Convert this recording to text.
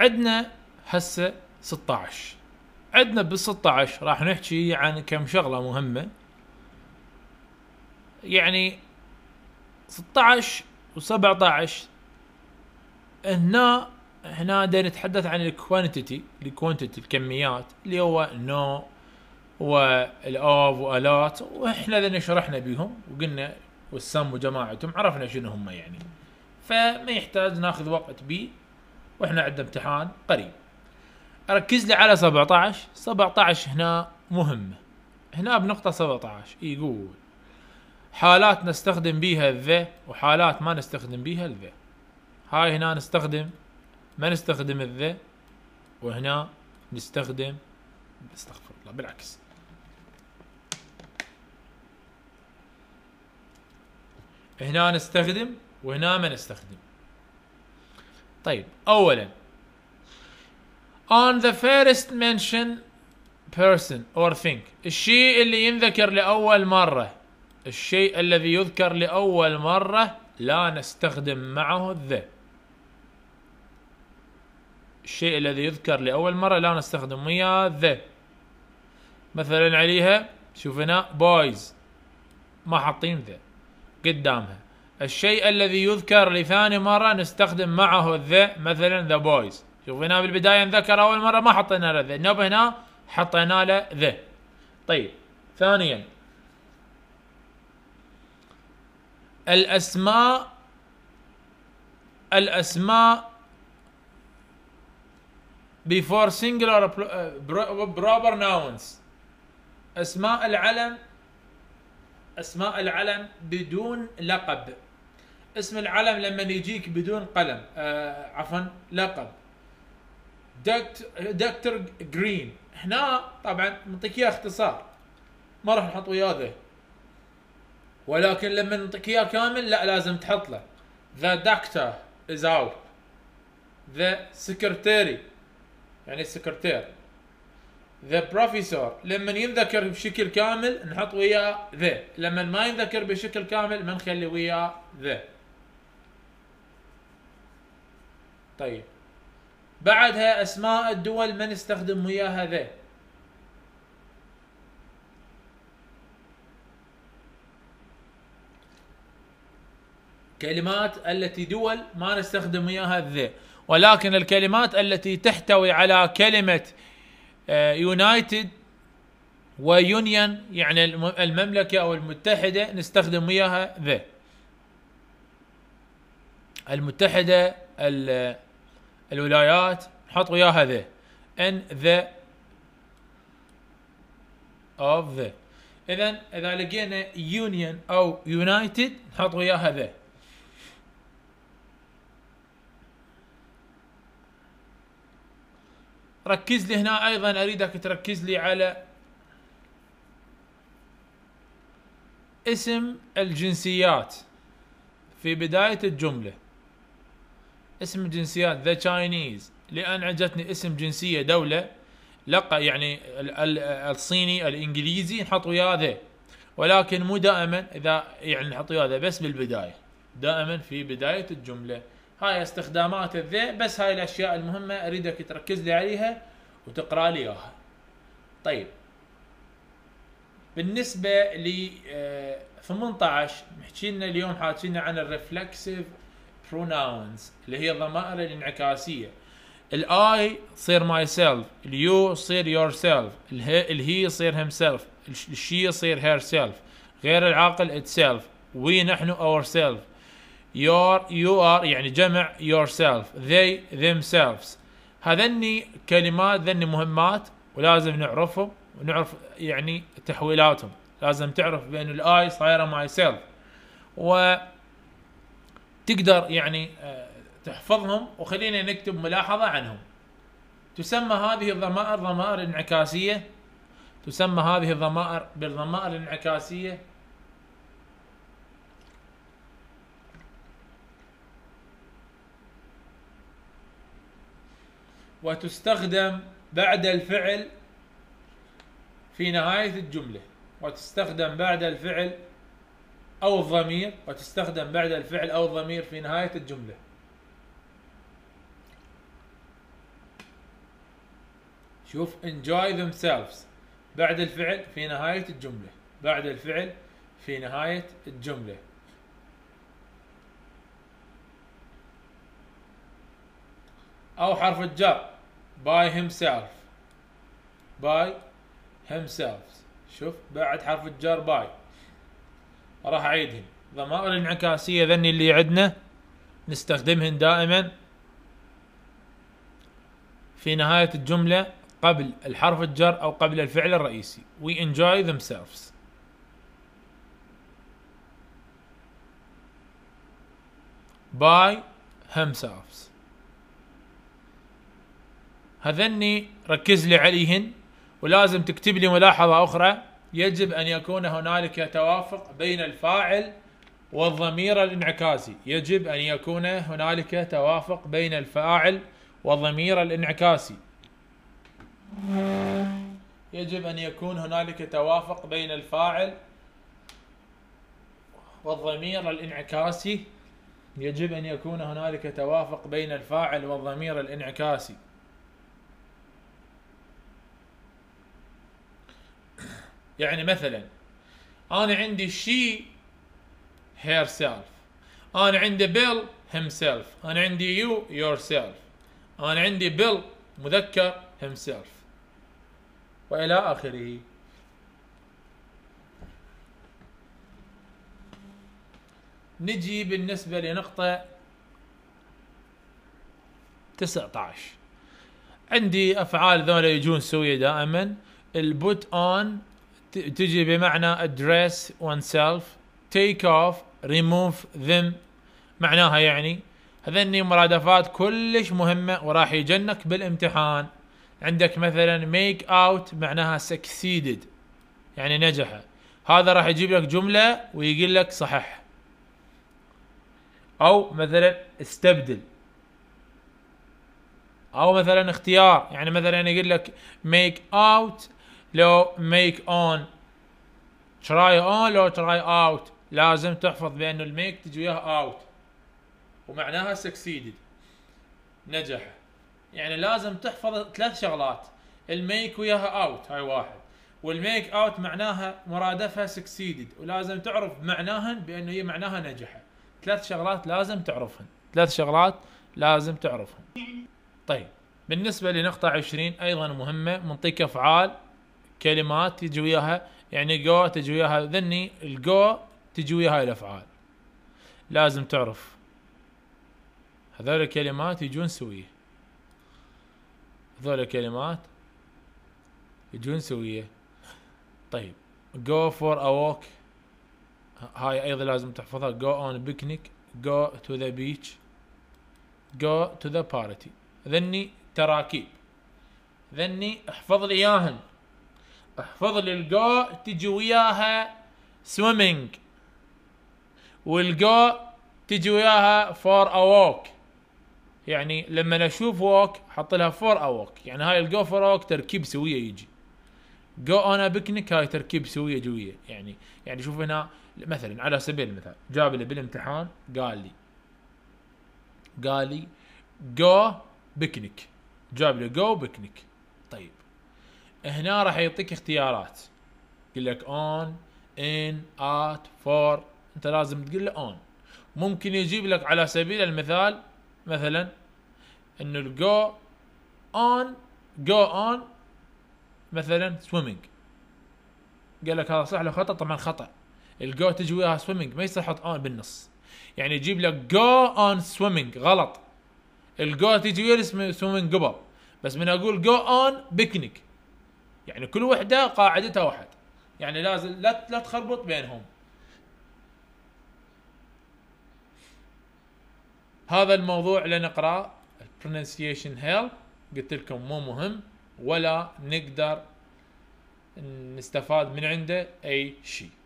عندنا هسه 16 عندنا بال 16 راح نحكي عن كم شغله مهمه يعني 16 و17 هنا هنا دا نتحدث عن الكوانتيتي الكوانتيتي الكميات اللي هو نو والاوف والات واحنا اذا شرحنا بيهم وقلنا والسم وجماعتهم عرفنا شنو هم يعني فما يحتاج ناخذ وقت بيه واحنا عندنا امتحان قريب ركز لي على 17 17 هنا مهمة هنا بنقطة 17 يقول حالات نستخدم بيها ذا وحالات ما نستخدم بيها ذا هاي هنا نستخدم ما نستخدم ذا وهنا نستخدم استغفر الله بالعكس هنا نستخدم وهنا ما نستخدم طيب اولا on the first mention person or thing الشيء اللي ينذكر لأول مرة الشيء الذي يذكر لأول مرة لا نستخدم معه the الشيء الذي يذكر لأول مرة لا نستخدم وياه the مثلا عليها شوف هنا boys ما حاطين ذا قدامها الشيء الذي يذكر لثاني مرة نستخدم معه ذا مثلا ذا بويز شوف هنا بالبداية نذكر أول مرة ما حطينا له ذا نوب هنا حطينا له ذا طيب ثانيا الأسماء الأسماء before singular proper nouns اسماء العلم اسماء العلم بدون لقب اسم العلم لما يجيك بدون قلم آه عفوا لقب دكتور جرين هنا طبعا نعطيك اياه اختصار ما راح نحط وياه ذا ولكن لما نعطيك اياه كامل لا لازم تحط له ذا دكتور از اوت ذا سكرتيري يعني السكرتير ذا بروفيسور لما ينذكر بشكل كامل نحط وياه ذا لما ما ينذكر بشكل كامل ما نخلي وياه ذا طيب بعدها اسماء الدول من استخدم وياها ذا كلمات التي دول ما نستخدم وياها ذا ولكن الكلمات التي تحتوي على كلمة يونايتد آه، ويونيون يعني المملكة أو المتحدة نستخدم وياها ذا المتحدة الولايات نحط وياها ذا ان ذا اوف ذا اذا اذا لقينا يونيون او يونايتد نحط وياها ذا ركز لي هنا ايضا اريدك تركز لي على اسم الجنسيات في بداية الجملة اسم جنسيات ذا تشاينيز لان عجتني اسم جنسيه دوله لقى يعني الصيني الانجليزي نحط وياه ذا ولكن مو دائما اذا يعني نحط وياه ذا بس بالبدايه دائما في بدايه الجمله هاي استخدامات الذي بس هاي الاشياء المهمه اريدك تركز لي عليها وتقرا لي اياها طيب بالنسبه ل 18 آه، محكي لنا اليوم حاكينا عن الريفلكسيف pronouns اللي هي الضمائر الانعكاسيه الاي صير ماي سيلف اليو صير يور سيلف الهي تصير هيم سيلف الشي تصير هير سيلف غير العاقل itself سيلف وي نحن اور سيلف يور يو ار يعني جمع يور سيلف they themselves هذني كلمات ذني مهمات ولازم نعرفهم ونعرف يعني تحويلاتهم لازم تعرف بان الاي صايره ماي سيلف و تقدر يعني آه، تحفظهم وخلينا نكتب ملاحظه عنهم تسمى هذه الضمائر ضمائر انعكاسيه تسمى هذه الضمائر بالضمائر الانعكاسيه وتستخدم بعد الفعل في نهاية الجملة وتستخدم بعد الفعل أو الضمير وتستخدم بعد الفعل أو الضمير في نهاية الجملة شوف enjoy themselves بعد الفعل في نهاية الجملة بعد الفعل في نهاية الجملة أو حرف الجر by himself by himself شوف بعد حرف الجر by راح اعيدهم ضمائر الانعكاسيه ذني اللي عندنا نستخدمهن دائما في نهايه الجمله قبل الحرف الجر او قبل الفعل الرئيسي we enjoy themselves by themselves هذني ركز لي عليهن ولازم تكتب لي ملاحظة أخرى يجب أن يكون هنالك توافق بين الفاعل والضمير الانعكاسي يجب أن يكون هنالك توافق بين الفاعل والضمير الانعكاسي يجب أن يكون هنالك توافق بين الفاعل والضمير الانعكاسي يجب أن يكون هنالك توافق بين الفاعل والضمير الانعكاسي يعني مثلا انا عندي شي هير سيلف انا عندي بيل هيم سيلف انا عندي يو يور سيلف انا عندي بيل مذكر هيم سيلف والى اخره نجي بالنسبة لنقطة 19 عندي أفعال ذولا يجون سوية دائما البوت أون تجي بمعنى address oneself take off remove them معناها يعني هذني مرادفات كلش مهمة وراح يجنك بالامتحان عندك مثلا make out معناها succeeded يعني نجح هذا راح يجيب لك جملة ويقول لك صحح او مثلا استبدل او مثلا اختيار يعني مثلا يقول لك make out لو ميك اون تراي اون لو تراي اوت لازم تحفظ بانه الميك تجي وياها اوت ومعناها سكسيدد نجح يعني لازم تحفظ ثلاث شغلات الميك وياها اوت هاي واحد والميك اوت معناها مرادفها سكسيدد ولازم تعرف معناها بانه هي معناها نجحت ثلاث شغلات لازم تعرفهن ثلاث شغلات لازم تعرفهن طيب بالنسبه لنقطه 20 ايضا مهمه منطيك افعال كلمات تجي وياها يعني جو تجي وياها ذني الجو تجي وياها الافعال لازم تعرف هذول الكلمات يجون سويه هذول الكلمات يجون سويه طيب go for a walk هاي ايضا لازم تحفظها go on a picnic go to the beach go to the party ذني تراكيب ذني احفظ لي اياهن احفظ لي الجو تجي وياها سويمينج والجو تجي وياها فور اوك يعني لما اشوف ووك حط لها فور اوك يعني هاي الجو فور اوك تركيب سويه يجي جو انا بكنك هاي تركيب سويه جويه يعني يعني شوف هنا مثلا على سبيل المثال جاب لي بالامتحان قال لي قال لي جو بكنك جاب لي جو بكنك طيب هنا راح يعطيك اختيارات يقول لك اون ان ات فور انت لازم تقول له اون ممكن يجيب لك على سبيل المثال مثلا انه الجو اون جو اون مثلا سويمنج قال لك هذا صح له خطا طبعا خطا الجو تجي وياها سويمنج ما يصير حط اون بالنص يعني يجيب لك جو اون سويمنج غلط الجو تجي ويا سويمينج سويمنج قبل بس من اقول جو اون بيكنيك يعني كل وحده قاعدتها واحد يعني لازم لا لا تخربط بينهم هذا الموضوع لنقرا pronunciation هيل قلت لكم مو مهم ولا نقدر نستفاد من عنده اي شيء